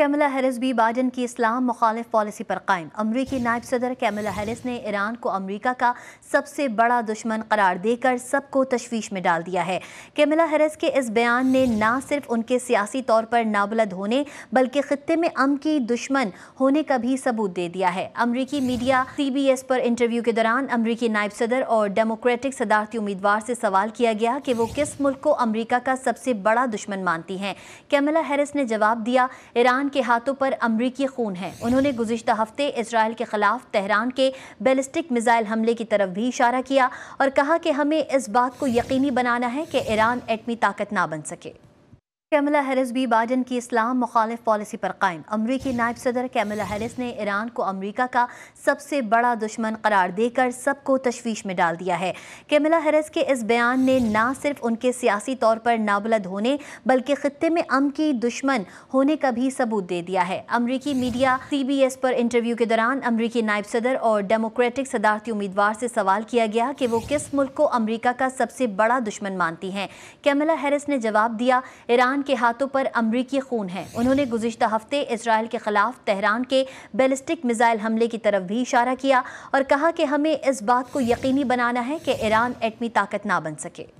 Kamala Harris भी Biden की इस्लाम मुखालिफ पॉलिसी पर कायम अमरीकी नायब सदर कैमला हैरिस ने ईरान को अमरीका का सबसे बड़ा दुश्मन करार देकर सबको तशवीश में डाल दिया है कैमला हैरिस के इस बयान ने ना सिर्फ उनके सियासी तौर पर नाबलद होने बल्कि खत्े में अम की दुश्मन होने का भी सबूत दे दिया है अमरीकी मीडिया सी बी एस पर इंटरव्यू के दौरान अमरीकी नायब सदर और डेमोक्रेटिक सदारती उम्मीदवार से सवाल किया गया कि वो किस मुल्क को अमरीका का सबसे बड़ा दुश्मन मानती हैं कैमला हैरिस ने जवाब दिया ईरान के हाथों पर अमरीकी खून है उन्होंने गुजशत हफ्ते इसराइल के खिलाफ तहरान के बैलिस्टिक मिज़ाइल हमले की तरफ भी इशारा किया और कहा कि हमें इस बात को यकीनी बनाना है कि ईरान एटमी ताकत ना बन सके कैमला हैरिस भी बाइडन की इस्लाम मुखालिफ पॉलिसी पर कायम अमरीकी नायब सदर कैमला हैरिस ने ईरान को अमरीका का सबसे बड़ा दुश्मन करार देकर सबको तशवीश में डाल दिया है कैमला हैरिस के इस बयान ने ना सिर्फ उनके सियासी तौर पर नाबलद होने बल्कि खत्े में अम की दुश्मन होने का भी सबूत दे दिया है अमरीकी मीडिया सी बी एस पर इंटरव्यू के दौरान अमरीकी नायब सदर और डेमोक्रेटिक सदारती उम्मीदवार से सवाल किया गया कि वो किस मुल्क को अमरीका का सबसे बड़ा दुश्मन मानती हैं कैमला हैरिस ने जवाब दिया ईरान ईरान के हाथों पर अमरीकी खून है उन्होंने गुजशत हफ्ते इसराइल के खिलाफ तहरान के बैलिस्टिक मिजाइल हमले की तरफ भी इशारा किया और कहा कि हमें इस बात को यकीनी बनाना है कि ईरान एटमी ताकत ना बन सके